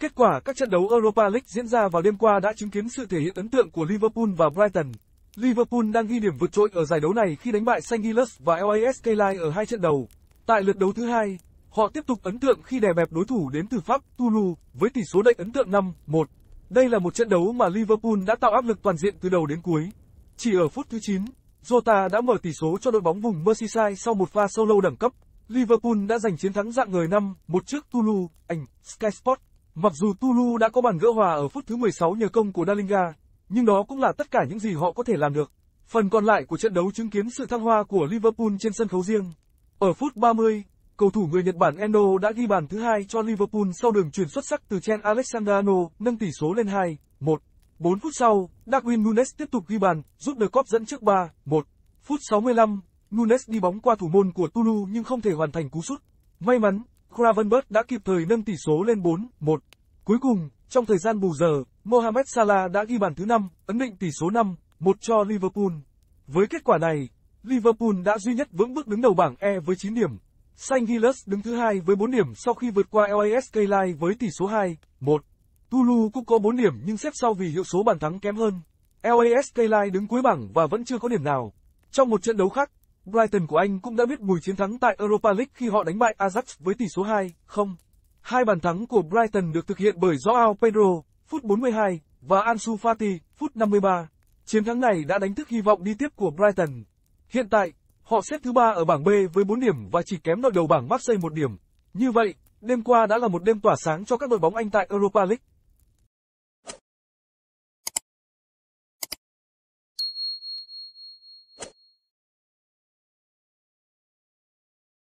Kết quả các trận đấu Europa League diễn ra vào đêm qua đã chứng kiến sự thể hiện ấn tượng của Liverpool và Brighton. Liverpool đang ghi điểm vượt trội ở giải đấu này khi đánh bại St. Gilles và LASK Lille ở hai trận đầu. Tại lượt đấu thứ hai, họ tiếp tục ấn tượng khi đè bẹp đối thủ đến từ Pháp, Toulouse, với tỷ số đậy ấn tượng 5-1. Đây là một trận đấu mà Liverpool đã tạo áp lực toàn diện từ đầu đến cuối. Chỉ ở phút thứ 9, Jota đã mở tỷ số cho đội bóng vùng Merseyside sau một pha solo đẳng cấp. Liverpool đã giành chiến thắng dạng người 5-1 trước Toulouse, Anh, Sky Sports Mặc dù Tulu đã có bàn gỡ hòa ở phút thứ 16 nhờ công của Dalinga, nhưng đó cũng là tất cả những gì họ có thể làm được. Phần còn lại của trận đấu chứng kiến sự thăng hoa của Liverpool trên sân khấu riêng. Ở phút 30, cầu thủ người Nhật Bản Endo đã ghi bàn thứ hai cho Liverpool sau đường chuyển xuất sắc từ Chen Alexander nâng tỷ số lên 2-1. 4 phút sau, Darwin Nunes tiếp tục ghi bàn, giúp The Cop dẫn trước 3-1. Phút 65, Nunes đi bóng qua thủ môn của Tulu nhưng không thể hoàn thành cú sút. May mắn, Kravenberg đã kịp thời nâng tỷ số lên 4-1. Cuối cùng, trong thời gian bù giờ, Mohamed Salah đã ghi bàn thứ 5, ấn định tỷ số 5-1 cho Liverpool. Với kết quả này, Liverpool đã duy nhất vững bước đứng đầu bảng E với 9 điểm. Saint Gilles đứng thứ hai với 4 điểm sau khi vượt qua LASK Lai với tỷ số 2-1. Tulu cũng có 4 điểm nhưng xếp sau vì hiệu số bàn thắng kém hơn. LASK Lai đứng cuối bảng và vẫn chưa có điểm nào. Trong một trận đấu khác, Brighton của Anh cũng đã biết mùi chiến thắng tại Europa League khi họ đánh bại Ajax với tỷ số 2-0. Hai bàn thắng của Brighton được thực hiện bởi Joao Pedro, phút 42, và Ansu Fati, phút 53. Chiến thắng này đã đánh thức hy vọng đi tiếp của Brighton. Hiện tại, họ xếp thứ ba ở bảng B với 4 điểm và chỉ kém đội đầu bảng Marseille một điểm. Như vậy, đêm qua đã là một đêm tỏa sáng cho các đội bóng Anh tại Europa League.